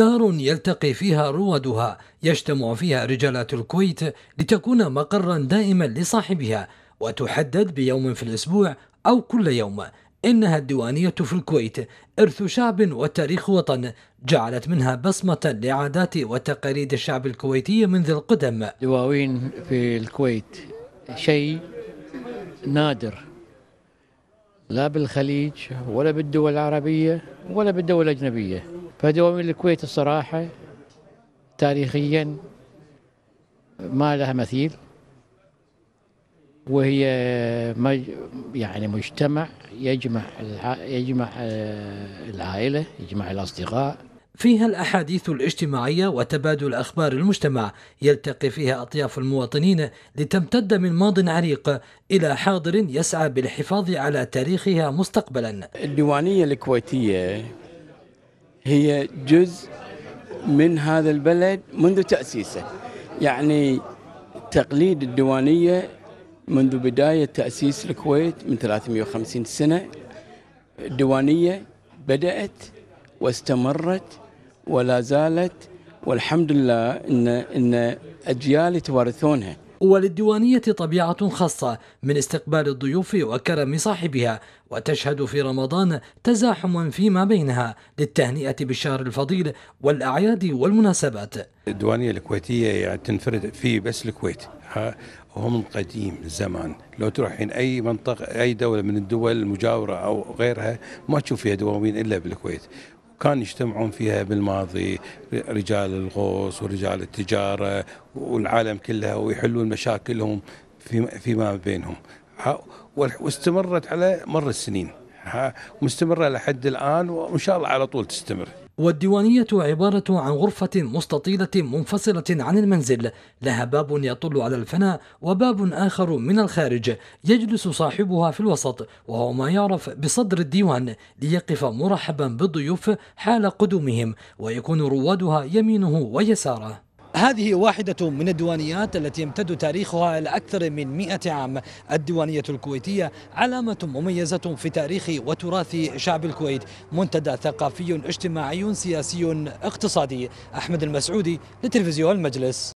دار يلتقي فيها روادها يجتمع فيها رجالات الكويت لتكون مقرا دائما لصاحبها وتحدد بيوم في الأسبوع أو كل يوم إنها الديوانية في الكويت إرث شعب وتاريخ وطن جعلت منها بصمة لعادات وتقاليد الشعب الكويتي منذ القدم دواوين في الكويت شيء نادر لا بالخليج ولا بالدول العربية ولا بالدول الأجنبية فدواوين الكويت الصراحة تاريخيا ما لها مثيل وهي يعني مجتمع يجمع يجمع آه، العائلة يجمع الأصدقاء فيها الأحاديث الاجتماعية وتبادل أخبار المجتمع يلتقي فيها أطياف المواطنين لتمتد من ماض عريق إلى حاضر يسعى بالحفاظ على تاريخها مستقبلا الديوانية الكويتية هي جزء من هذا البلد منذ تأسيسه يعني تقليد الديوانية منذ بداية تأسيس الكويت من 350 سنة الديوانية بدأت واستمرت ولا زالت والحمد لله ان ان اجيال يتوارثونها وللديوانية طبيعة خاصة من استقبال الضيوف وكرم صاحبها وتشهد في رمضان تزاحما فيما بينها للتهنئة بالشهر الفضيل والأعياد والمناسبات الديوانية الكويتية يعني تنفرد في بس الكويت هم قديم الزمان لو تروحين اي منطقه اي دوله من الدول المجاوره او غيرها ما تشوف فيها دواوين الا بالكويت كان يجتمعون فيها بالماضي رجال الغوص ورجال التجارة والعالم كلها ويحلون مشاكلهم فيما بينهم واستمرت على مر السنين مستمرة لحد الآن وإن شاء الله على طول تستمر والديوانية عبارة عن غرفة مستطيلة منفصلة عن المنزل لها باب يطل على الفناء وباب آخر من الخارج يجلس صاحبها في الوسط وهو ما يعرف بصدر الديوان ليقف مرحبا بالضيوف حال قدومهم ويكون روادها يمينه ويساره هذه واحدة من الديوانيات التي يمتد تاريخها إلى أكثر من مئة عام الديوانية الكويتية علامة مميزة في تاريخ وتراث شعب الكويت منتدى ثقافي اجتماعي سياسي اقتصادي أحمد المسعودي لتلفزيون المجلس